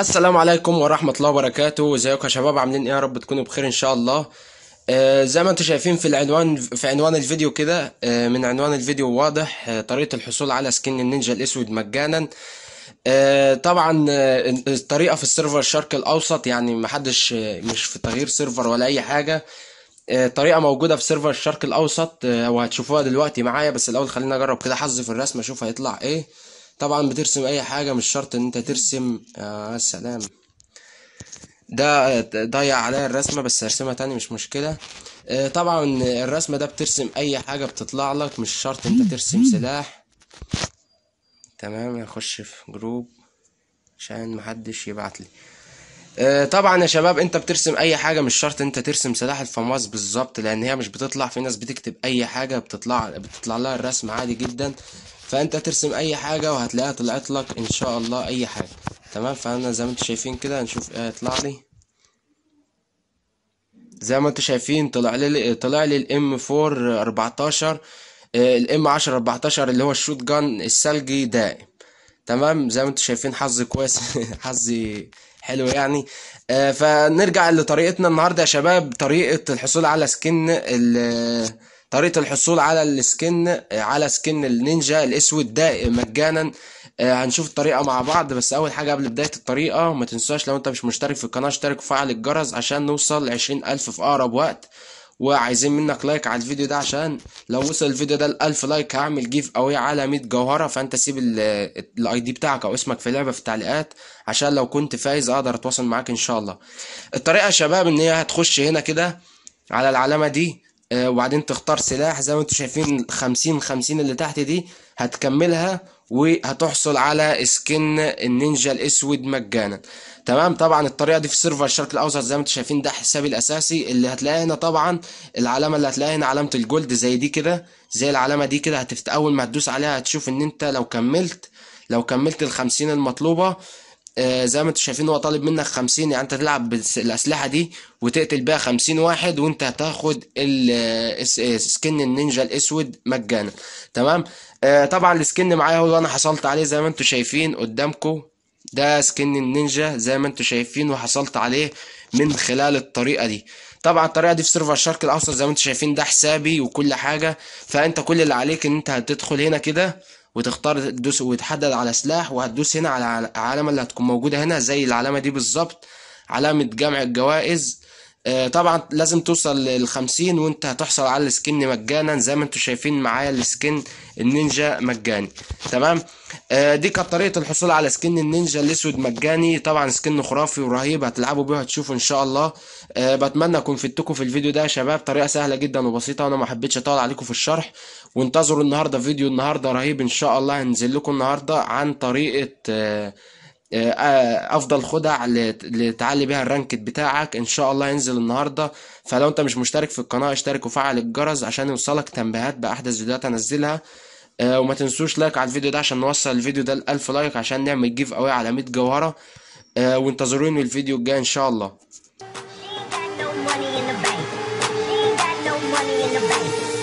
السلام عليكم ورحمة الله وبركاته ازيكم يا شباب عاملين ايه يا رب تكونوا بخير ان شاء الله آه، زي ما انتم شايفين في العنوان في عنوان الفيديو كده آه، من عنوان الفيديو واضح آه، طريقة الحصول على سكين النينجا الاسود مجانا طبعا الطريقة في السيرفر الشرق الاوسط يعني محدش مش في تغيير سيرفر ولا اي حاجة طريقه موجوده في سيرفر الشرق الاوسط وهتشوفوها دلوقتي معايا بس الاول خلينا اجرب كده حظي في الرسمة اشوف هيطلع ايه طبعا بترسم اي حاجة مش شرط ان انت ترسم يا آه سلام ده ضيع عليا الرسمة بس هرسمها تاني مش مشكلة آه طبعا الرسمة ده بترسم اي حاجة بتطلع لك مش شرط ان انت ترسم سلاح تمام هخش في جروب عشان محدش يبعتلي لي آه، طبعا يا شباب انت بترسم اي حاجه مش شرط انت ترسم سلاح الفماس بالظبط لان هي مش بتطلع في ناس بتكتب اي حاجه بتطلع بتطلع لها الرسم عادي جدا فانت ترسم اي حاجة وهتلاقيها طلعت لك ان شاء الله اي حاجة تمام فانا زي ما انتم شايفين كده هنشوف ايه هيطلع لي زي ما انتم شايفين طلع لي طلع لي الام 4 14 آه، الام 10 14 اللي هو الشوت جان الثلجي دائم تمام زي ما انتم شايفين حظي كويس حظي حلو يعني آه، فنرجع لطريقتنا النهارده يا شباب طريقه الحصول على سكن ال طريقة الحصول على السكن على سكن النينجا الاسود ده مجانا آه، هنشوف الطريقة مع بعض بس اول حاجة قبل بداية الطريقة ما تنساش لو انت مش مشترك في القناة اشترك وفعل الجرس عشان نوصل لعشرين الف في اقرب وقت وعايزين منك لايك على الفيديو ده عشان لو وصل الفيديو ده لألف لايك هعمل جيف اوي على 100 جوهرة فانت سيب الاي دي بتاعك او اسمك في اللعبة في التعليقات عشان لو كنت فايز اقدر اتواصل معاك ان شاء الله الطريقة يا شباب ان هي هتخش هنا كده على العلامة دي آه، وبعدين تختار سلاح زي ما انتم شايفين 50 50 اللي تحت دي هتكملها وهتحصل على سكن النينجا الاسود مجانا تمام طبعا الطريقه دي في سيرفر الشرق الاوسط زي ما انتم شايفين ده حسابي الاساسي اللي هتلاقيه هنا طبعا العلامه اللي هتلاقيها هنا علامه الجولد زي دي كده زي العلامه دي كده هتفت اول ما هتدوس عليها هتشوف ان انت لو كملت لو كملت ال 50 المطلوبه آه، زي ما انتوا شايفين هو طالب منك 50 يعني انت تلعب بالاسلحه دي وتقتل بيها 50 واحد وانت هتاخد السكن آه، آه، النينجا الاسود مجانا تمام طبعا السكن معايا هو انا حصلت عليه زي ما انتوا شايفين قدامكم ده سكن النينجا زي ما انتوا شايفين وحصلت عليه من خلال الطريقه دي طبعا الطريقه دي في سيرفر الشرق الاوسط زي ما انتوا شايفين ده حسابي وكل حاجه فانت كل اللي عليك ان انت هتدخل هنا كده وتختار تدوس وتحدد على سلاح وهتدوس هنا على العلامة اللي هتكون موجودة هنا زي العلامة دي بالظبط علامة جمع الجوائز آه، طبعا لازم توصل للخمسين وانت هتحصل على السكن مجانا زي ما انتوا شايفين معايا السكن النينجا مجاني تمام آه، دي كانت طريقه الحصول على سكن النينجا الاسود مجاني طبعا سكن خرافي ورهيب هتلعبوا بيه هتشوفوا ان شاء الله آه، بتمنى اكون فدتكم في الفيديو ده يا شباب طريقه سهله جدا وبسيطه وانا ما حبيتش اطول عليكم في الشرح وانتظروا النهارده فيديو النهارده رهيب ان شاء الله هنزل لكم النهارده عن طريقه آه، افضل خدع لتعلي بيها الرانكت بتاعك ان شاء الله ينزل النهارده فلو انت مش مشترك في القناه اشترك وفعل الجرس عشان يوصلك تنبيهات باحدث فيديوهات انزلها آه، وما تنسوش لايك على الفيديو ده عشان نوصل الفيديو ده ل 1000 لايك عشان نعمل جيف اوي على 100 جوهره آه، وانتظروني الفيديو الجاي ان شاء الله